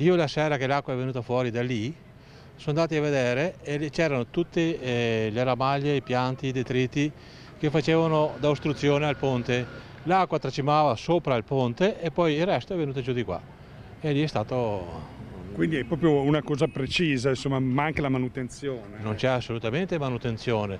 Io la sera che l'acqua è venuta fuori da lì, sono andati a vedere e c'erano tutte eh, le ramaglie, i pianti, i detriti che facevano da ostruzione al ponte. L'acqua tracimava sopra il ponte e poi il resto è venuto giù di qua. E lì è stato... Quindi è proprio una cosa precisa, insomma, manca la manutenzione. Non c'è assolutamente manutenzione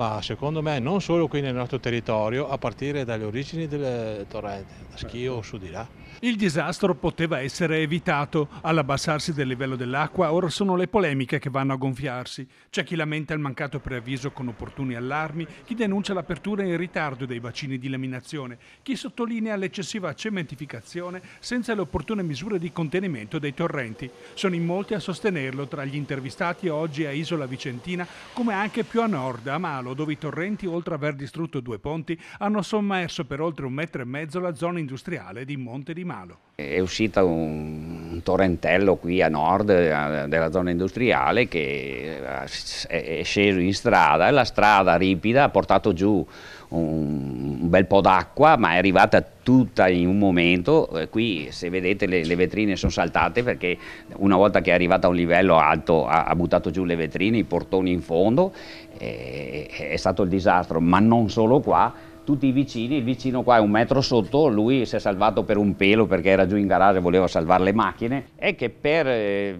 ma secondo me non solo qui nel nostro territorio, a partire dalle origini del torrente, da Schio o su di là. Il disastro poteva essere evitato. All'abbassarsi del livello dell'acqua ora sono le polemiche che vanno a gonfiarsi. C'è chi lamenta il mancato preavviso con opportuni allarmi, chi denuncia l'apertura in ritardo dei bacini di laminazione, chi sottolinea l'eccessiva cementificazione senza le opportune misure di contenimento dei torrenti. Sono in molti a sostenerlo tra gli intervistati oggi a Isola Vicentina come anche più a nord, a Malo Carlo, dove i torrenti, oltre ad aver distrutto due ponti, hanno sommerso per oltre un metro e mezzo la zona industriale di Monte di Malo. È uscito un, torrentello qui a nord della, eh, della zona industriale che eh, è sceso in strada e la strada ripida ha portato giù un bel po' d'acqua, ma è arrivata tutta in un momento, eh, qui se vedete le, le, vetrine sono saltate perché una volta che è arrivata a un livello alto ha, ha buttato giù le vetrine, i portoni in fondo, eh, è stato il disastro, ma non solo qua, tutti i vicini, il vicino qua è un metro sotto, lui si è salvato per un pelo perché era giù in garage e voleva salvare le macchine, è che per... Eh,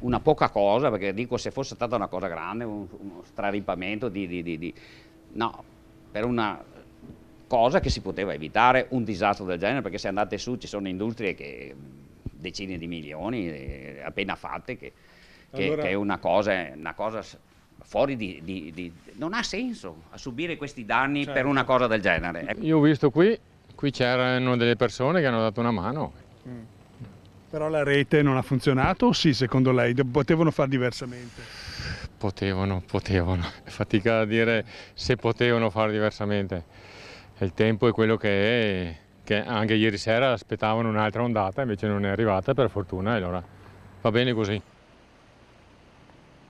una poca cosa, perché dico se fosse stata una cosa grande, un, uno straripamento di, di, di, di... No, per una cosa che si poteva evitare un disastro del genere, perché se andate su ci sono industrie che decine di milioni eh, appena fatte, che, allora... che è una cosa, una cosa fuori di, di, di, Non ha senso a subire questi danni certo. per una certo. cosa del genere. Ecco. Io ho visto qui, qui c'erano delle persone che hanno dato una mano. Mm. Però la rete non ha funzionato o sì, secondo lei? Potevano fare diversamente? Potevano, potevano. fatica a dire se potevano fare diversamente il tempo è quello che è, che anche ieri sera aspettavano un'altra ondata, invece non è arrivata per fortuna e allora va bene così.